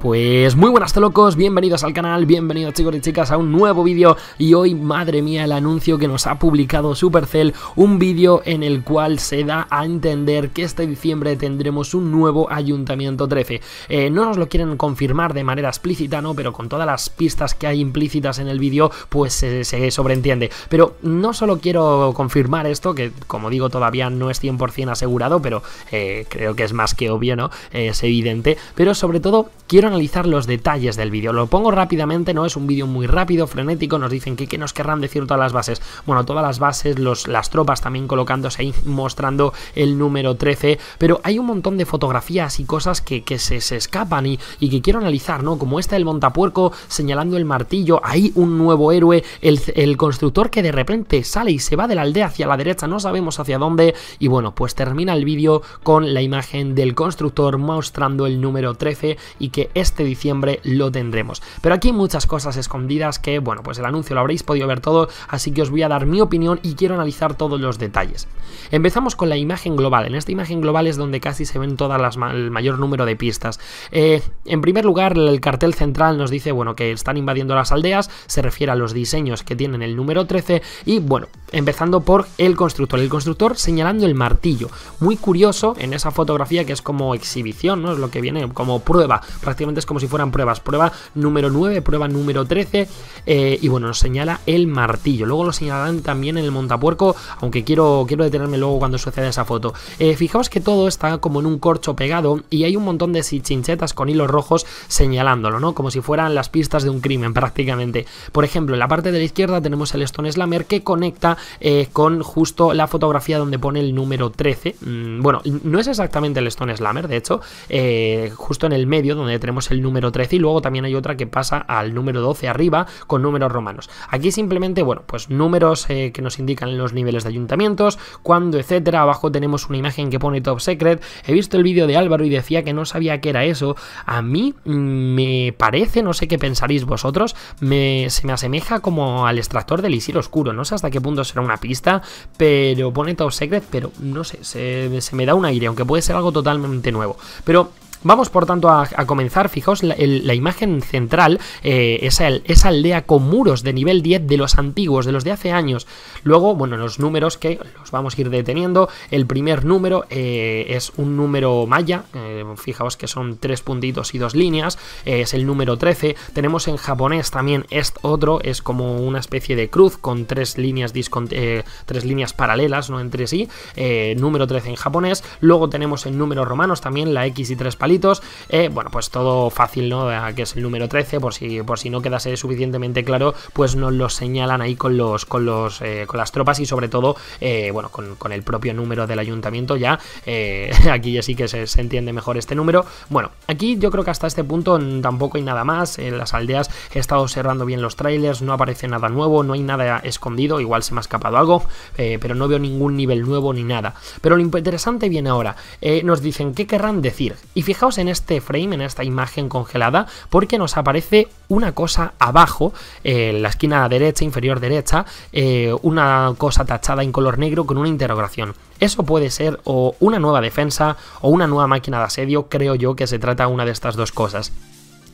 Pues muy buenas locos, bienvenidos al canal, bienvenidos chicos y chicas a un nuevo vídeo y hoy, madre mía, el anuncio que nos ha publicado Supercell, un vídeo en el cual se da a entender que este diciembre tendremos un nuevo Ayuntamiento 13. Eh, no nos lo quieren confirmar de manera explícita, ¿no? Pero con todas las pistas que hay implícitas en el vídeo, pues se sobreentiende. Pero no solo quiero confirmar esto, que como digo todavía no es 100% asegurado, pero eh, creo que es más que obvio, ¿no? Eh, es evidente, pero sobre todo quiero analizar los detalles del vídeo. Lo pongo rápidamente, no es un vídeo muy rápido, frenético, nos dicen que que nos querrán decir todas las bases. Bueno, todas las bases, los, las tropas también colocándose ahí, mostrando el número 13, pero hay un montón de fotografías y cosas que, se, escapan y, y, que quiero analizar, ¿no? Como esta del montapuerco señalando el martillo, hay un nuevo héroe, el, el constructor que de repente sale y se va de la aldea hacia la derecha, no sabemos hacia dónde, y bueno, pues termina el vídeo con la imagen del constructor mostrando el número 13 y que este diciembre lo tendremos. Pero aquí hay muchas cosas escondidas que, bueno, pues el anuncio lo habréis podido ver todo, así que os voy a dar mi opinión y quiero analizar todos los detalles. Empezamos con la imagen global. En esta imagen global es donde casi se ven todas las el mayor número de pistas. Eh, en primer lugar, el cartel central nos dice, bueno, que están invadiendo las aldeas, se refiere a los diseños que tienen el número 13 y, bueno, empezando por el constructor. El constructor señalando el martillo. Muy curioso en esa fotografía que es como exhibición, ¿no? Es lo que viene como prueba prácticamente es como si fueran pruebas. Prueba número 9, prueba número 13. Eh, y bueno, nos señala el martillo. Luego lo señalan también en el montapuerco, aunque quiero, quiero detenerme luego cuando suceda esa foto. Eh, fijaos que todo está como en un corcho pegado y hay un montón de chinchetas con hilos rojos señalándolo, ¿no? Como si fueran las pistas de un crimen prácticamente. Por ejemplo, en la parte de la izquierda tenemos el Stone Slammer que conecta eh, con justo la fotografía donde pone el número 13. Mm, bueno, no es exactamente el Stone Slammer, de hecho, justo en el medio donde tenemos el número 13 y luego también hay otra que pasa al número 12 arriba con números romanos. Aquí simplemente, bueno, pues números eh, que nos indican los niveles de ayuntamientos, cuándo, etcétera. Abajo tenemos una imagen que pone Top Secret. He visto el vídeo de Álvaro y decía que no sabía qué era eso. A mí mm, me parece, no sé qué pensaréis vosotros, me, se me asemeja como al extractor del Isir Oscuro. No sé hasta qué punto será una pista, pero pone Top Secret, pero no sé, se, se me da un aire, aunque puede ser algo totalmente nuevo. Pero Vamos por tanto a, comenzar, fijaos la, imagen central, eh, esa, aldea con muros de nivel 10 de los antiguos, de los de hace años. Luego, bueno, los números que los vamos a ir deteniendo, el primer número eh, es un número maya, eh, fijaos que son tres puntitos y dos líneas, eh, es el número 13, tenemos en japonés también este otro, es como una especie de cruz con tres líneas, tres líneas paralelas, no entre sí, número 13 en japonés, luego tenemos en números romanos también la X y tres palitos, eh, bueno, pues todo fácil, ¿no? Eh, que es el número 13, por si, por si no quedase suficientemente claro, pues nos lo señalan ahí con los, con los, eh, con las tropas y sobre todo, bueno, con, el propio número del ayuntamiento ya. aquí ya sí que se, entiende mejor este número. Bueno, aquí yo creo que hasta este punto tampoco hay nada más. En las aldeas he estado observando bien los trailers, no aparece nada nuevo, no hay nada escondido, igual se me ha escapado algo, pero no veo ningún nivel nuevo ni nada. Pero lo interesante viene ahora. nos dicen qué querrán decir. Y fíjate Fijaos en este frame, en esta imagen congelada, porque nos aparece una cosa abajo, en eh, la esquina derecha, inferior derecha, eh, una cosa tachada en color negro con una interrogación. Eso puede ser o una nueva defensa o una nueva máquina de asedio, creo yo que se trata una de estas dos cosas.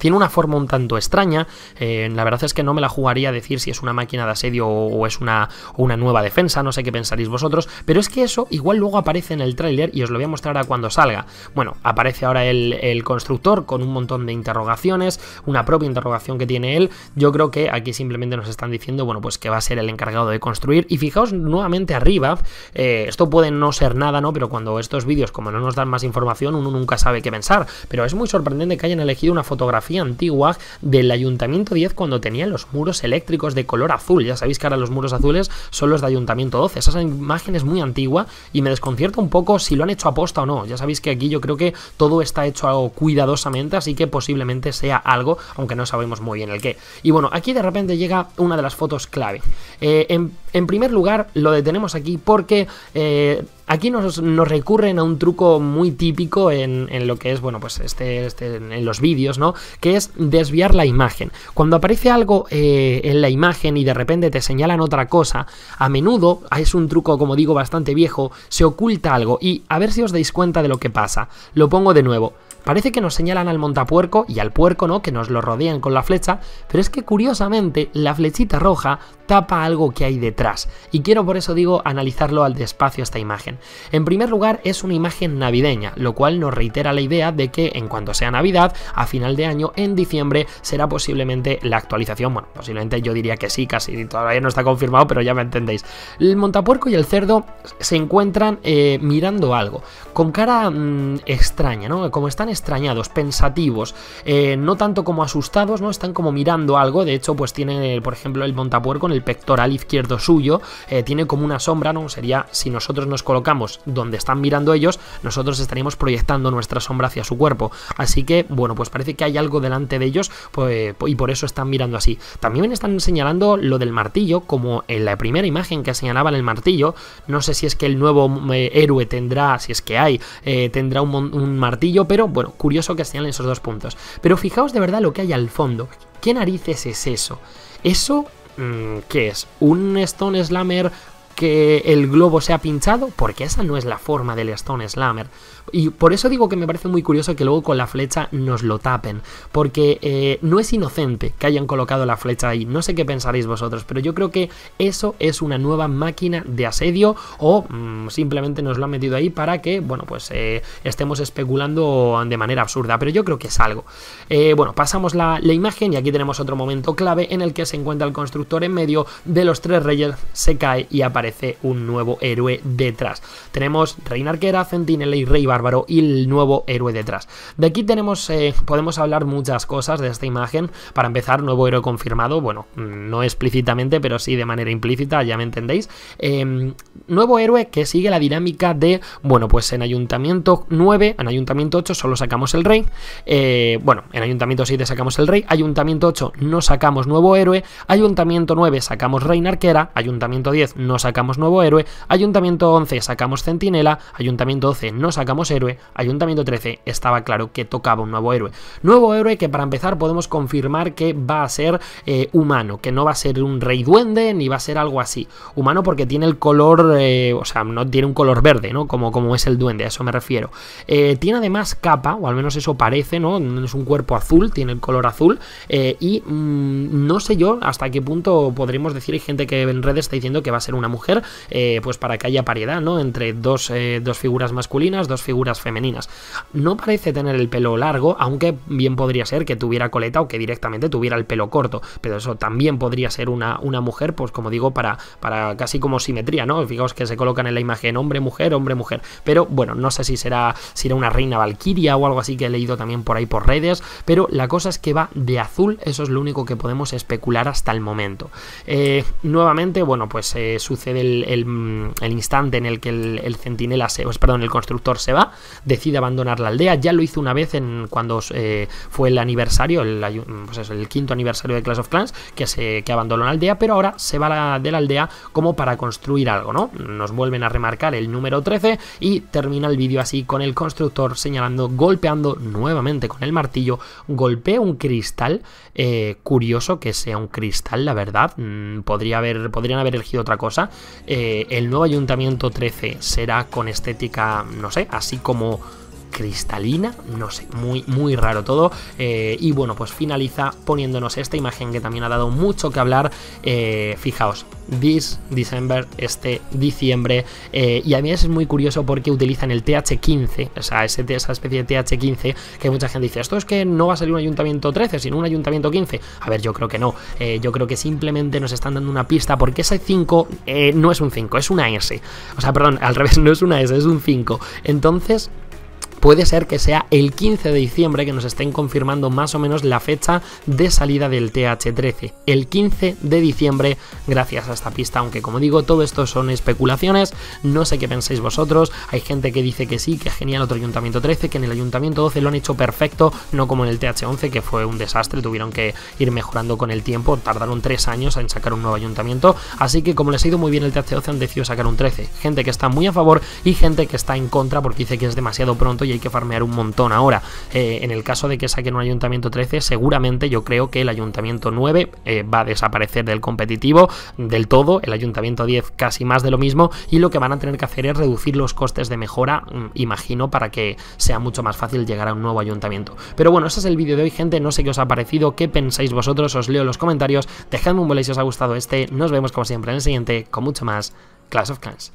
Tiene una forma un tanto extraña. Eh, la verdad es que no me la jugaría a decir si es una máquina de asedio o, es una, una nueva defensa. No sé qué pensaréis vosotros. Pero es que eso igual luego aparece en el tráiler y os lo voy a mostrar a cuando salga. Bueno, aparece ahora el, constructor con un montón de interrogaciones, una propia interrogación que tiene él. Yo creo que aquí simplemente nos están diciendo, bueno, pues que va a ser el encargado de construir. Y fijaos nuevamente arriba, eh, esto puede no ser nada, ¿no? Pero cuando estos vídeos, como no nos dan más información, uno nunca sabe qué pensar. Pero es muy sorprendente que hayan elegido una fotografía antigua del Ayuntamiento 10 cuando tenían los muros eléctricos de color azul. Ya sabéis que ahora los muros azules son los de Ayuntamiento 12. Esa imagen es muy antigua y me desconcierta un poco si lo han hecho aposta o no. Ya sabéis que aquí yo creo que todo está hecho algo cuidadosamente, así que posiblemente sea algo, aunque no sabemos muy bien el qué. Y bueno, aquí de repente llega una de las fotos clave. Eh, en, primer lugar, lo detenemos aquí porque eh, Aquí nos, recurren a un truco muy típico en, lo que es, bueno, pues este, este, en los vídeos, ¿no? Que es desviar la imagen. Cuando aparece algo eh, en la imagen y de repente te señalan otra cosa, a menudo, es un truco, como digo, bastante viejo, se oculta algo y a ver si os dais cuenta de lo que pasa. Lo pongo de nuevo. Parece que nos señalan al montapuerco y al puerco, ¿no? Que nos lo rodean con la flecha, pero es que curiosamente la flechita roja tapa algo que hay detrás. Y quiero por eso digo analizarlo al despacio esta imagen. En primer lugar, es una imagen navideña, lo cual nos reitera la idea de que en cuanto sea Navidad, a final de año, en diciembre, será posiblemente la actualización. Bueno, posiblemente yo diría que sí, casi todavía no está confirmado, pero ya me entendéis. El montapuerco y el cerdo se encuentran eh, mirando algo, con cara mm, extraña, ¿no? Como están extrañados, pensativos, eh, no tanto como asustados, ¿no? Están como mirando algo, de hecho, pues tiene, por ejemplo, el montapuerco en el pectoral izquierdo suyo, eh, tiene como una sombra, ¿no? Sería, si nosotros nos colocamos donde están mirando ellos, nosotros estaríamos proyectando nuestra sombra hacia su cuerpo. Así que, bueno, pues parece que hay algo delante de ellos pues, y por eso están mirando así. También están señalando lo del martillo, como en la primera imagen que señalaban el martillo. No sé si es que el nuevo eh, héroe tendrá, si es que hay, tendrá un, martillo, pero... Bueno, curioso que señalen esos dos puntos. Pero fijaos de verdad lo que hay al fondo. ¿Qué narices es eso? Eso mm, ¿qué es? ¿Un Stone Slammer que el globo se ha pinchado, porque esa no es la forma del Stone Slammer. Y por eso digo que me parece muy curioso que luego con la flecha nos lo tapen, porque eh, no es inocente que hayan colocado la flecha ahí. No sé qué pensaréis vosotros, pero yo creo que eso es una nueva máquina de asedio o mm, simplemente nos lo han metido ahí para que, bueno, pues eh, estemos especulando de manera absurda, pero yo creo que es algo. Eh, bueno, pasamos la, la imagen y aquí tenemos otro momento clave en el que se encuentra el constructor en medio de los tres reyes, se cae y aparece un nuevo héroe detrás. Tenemos Reina Arquera, Centinela y Rey Bárbaro y el nuevo héroe detrás. De aquí tenemos, eh, podemos hablar muchas cosas de esta imagen. Para empezar, nuevo héroe confirmado, bueno, no explícitamente, pero sí de manera implícita, ya me entendéis. Em, nuevo héroe que sigue la dinámica de, bueno, pues en Ayuntamiento 9, en Ayuntamiento 8 solo sacamos el Rey. Eh, bueno, en Ayuntamiento 7 sacamos el Rey, Ayuntamiento 8 no sacamos nuevo héroe, Ayuntamiento 9 sacamos Reina Arquera, Ayuntamiento 10 no sacamos nuevo héroe, ayuntamiento 11 sacamos centinela, ayuntamiento 12 no sacamos héroe, ayuntamiento 13 estaba claro que tocaba un nuevo héroe. Nuevo héroe que para empezar podemos confirmar que va a ser eh, humano, que no va a ser un rey duende ni va a ser algo así. Humano porque tiene el color, eh, o sea, no tiene un color verde, ¿no? Como, como es el duende, a eso me refiero. Eh, tiene además capa, o al menos eso parece, ¿no? Es un cuerpo azul, tiene el color azul, y mm, no sé yo hasta qué punto podremos decir, hay gente que en redes está diciendo que va a ser una mujer mujer, eh, pues para que haya paridad, ¿no? Entre dos, eh, dos figuras masculinas, dos figuras femeninas. No parece tener el pelo largo, aunque bien podría ser que tuviera coleta o que directamente tuviera el pelo corto, pero eso también podría ser una, una mujer, pues como digo, para, para casi como simetría, ¿no? Fijaos que se colocan en la imagen hombre-mujer, hombre-mujer, pero bueno, no sé si será, si era una reina valquiria o algo así que he leído también por ahí por redes, pero la cosa es que va de azul, eso es lo único que podemos especular hasta el momento. Eh, nuevamente, bueno, pues sucede Mm, el, instante en el que el, centinela pues, perdón, el constructor se va, decide abandonar la aldea. Ya lo hizo una vez en cuando eh, fue el aniversario, mm, pues el, quinto aniversario de Clash of Clans, que se abandonó la aldea, pero ahora se va de la aldea como para construir algo, ¿no? Nos vuelven a remarcar el número 13 y termina el vídeo así con el constructor señalando, golpeando nuevamente con el martillo, golpea un cristal. Eh, curioso que sea un cristal, la verdad. Mm, podría haber, podrían haber elegido otra cosa. Eh, el nuevo Ayuntamiento 13 será con estética, no sé, así como cristalina, no sé, muy, muy raro todo. Eh, y bueno, pues finaliza poniéndonos esta imagen que también ha dado mucho que hablar. Eh, fijaos, this December, este diciembre. Eh, y a mí es muy curioso porque utilizan el TH15, o sea, ese, esa especie de TH15 que mucha gente dice, esto es que no va a salir un ayuntamiento 13, sino un ayuntamiento 15. A ver, yo creo que no. yo creo que simplemente nos están dando una pista porque ese 5 no es un 5, es una S. O sea, perdón, al revés, no es una S, es un 5. Entonces, puede ser que sea el 15 de diciembre que nos estén confirmando más o menos la fecha de salida del TH13. El 15 de diciembre, gracias a esta pista, aunque como digo, todo esto son especulaciones, no sé qué pensáis vosotros, hay gente que dice que sí, que genial otro ayuntamiento 13, que en el ayuntamiento 12 lo han hecho perfecto, no como en el TH11 que fue un desastre, tuvieron que ir mejorando con el tiempo, tardaron tres años en sacar un nuevo ayuntamiento, así que como les ha ido muy bien el TH12 han decidido sacar un 13, gente que está muy a favor y gente que está en contra porque dice que es demasiado pronto y hay que farmear un montón ahora. Eh, en el caso de que saquen un ayuntamiento 13, seguramente yo creo que el ayuntamiento 9 eh, va a desaparecer del competitivo del todo, el ayuntamiento 10 casi más de lo mismo y lo que van a tener que hacer es reducir los costes de mejora, mm, imagino, para que sea mucho más fácil llegar a un nuevo ayuntamiento. Pero bueno, ese es el vídeo de hoy, gente, no sé qué os ha parecido, qué pensáis vosotros, os leo en los comentarios, dejadme un like si os ha gustado este, nos vemos como siempre en el siguiente con mucho más Clash of Clans.